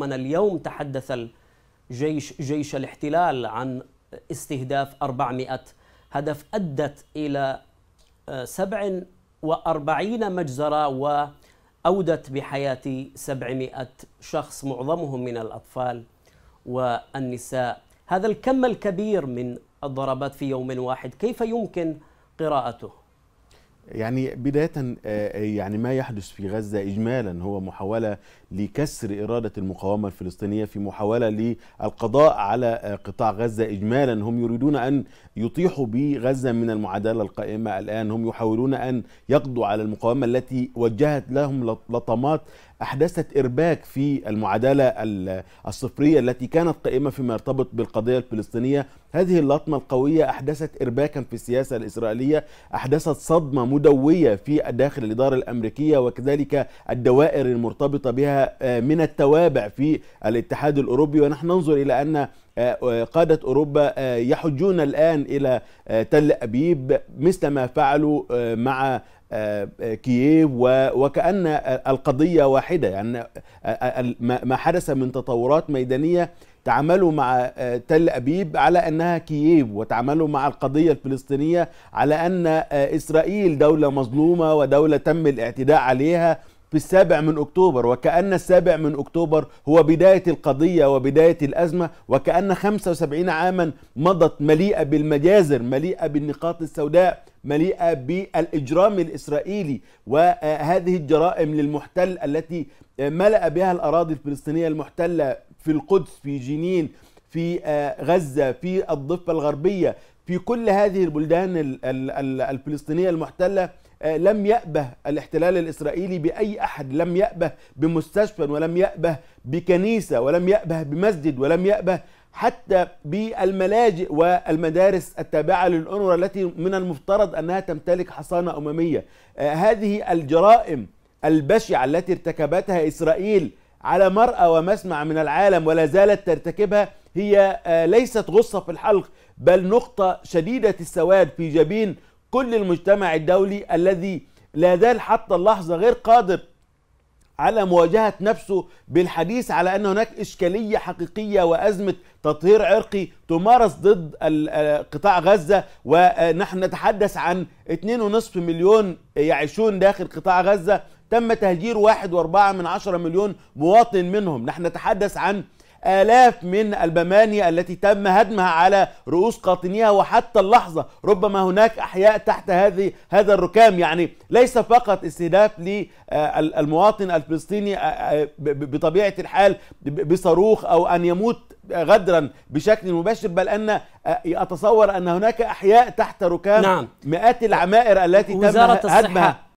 من اليوم تحدث الجيش جيش الاحتلال عن استهداف 400 هدف أدت إلى 47 آه، مجزرة وأودت بحياة 700 شخص معظمهم من الأطفال والنساء هذا الكم الكبير من الضربات في يوم واحد كيف يمكن قراءته؟ يعني بداية آه، آه، يعني ما يحدث في غزة إجمالا هو محاولة لكسر إرادة المقاومة الفلسطينية في محاولة للقضاء على آه، قطاع غزة إجمالا هم يريدون أن يطيحوا بغزة من المعادلة القائمة الآن هم يحاولون أن يقضوا على المقاومة التي وجهت لهم لطمات أحدثت إرباك في المعادلة الصفرية التي كانت قائمة فيما يرتبط بالقضية الفلسطينية هذه اللطمة القوية أحدثت إرباكا في السياسة الإسرائيلية أحدثت صدمة مدوية في داخل الإدارة الأمريكية وكذلك الدوائر المرتبطة بها آه، من التوابع في الاتحاد الأوروبي ونحن ننظر إلى أن آه، قادة أوروبا آه، يحجون الآن إلى تل أبيب مثل ما فعلوا مع كييف وكأن القضية واحدة يعني ما حدث من تطورات ميدانية تعاملوا مع تل أبيب على أنها كييف وتعاملوا مع القضية الفلسطينية على أن إسرائيل دولة مظلومة ودولة تم الاعتداء عليها في السابع من أكتوبر وكأن السابع من أكتوبر هو بداية القضية وبداية الأزمة وكأن 75 عاما مضت مليئة بالمجازر مليئة بالنقاط السوداء مليئة بالإجرام الإسرائيلي وهذه الجرائم للمحتل التي ملأ بها الأراضي الفلسطينية المحتلة في القدس في جنين في آه، غزة في الضفة الغربية في كل هذه البلدان الفلسطينية المحتلة آه، لم يأبه الاحتلال الإسرائيلي بأي أحد لم يأبه بمستشفى ولم يأبه بكنيسة ولم يأبه بمسجد ولم يأبه حتى بالملاجئ والمدارس التابعة للأنروا التي من المفترض أنها تمتلك حصانة أممية آه، هذه الجرائم البشعة التي ارتكبتها إسرائيل على مرأى ومسمع من العالم ولا زالت ترتكبها هي آه، ليست غصة في الحلق بل نقطة شديدة السواد في جبين كل المجتمع الدولي الذي لا زال حتى اللحظة غير قادر على مواجهة نفسه بالحديث على أن هناك إشكالية حقيقية وأزمة تطهير عرقي تمارس ضد آه، قطاع غزة ونحن نتحدث عن 2.5 مليون يعيشون داخل قطاع غزة تم تهجير 1.4 من عشرة مليون مواطن منهم نحن نتحدث عن آلاف من البماني التي تم هدمها على رؤوس قاطنيها وحتى اللحظة ربما هناك أحياء تحت هذه هذا الركام يعني ليس فقط استهداف للمواطن آه، الفلسطيني آه، آه، بطبيعة الحال بصاروخ أو أن يموت غدرا بشكل مباشر بل ان اتصور ان هناك احياء تحت ركام نعم. مئات العمائر التي تم هدمها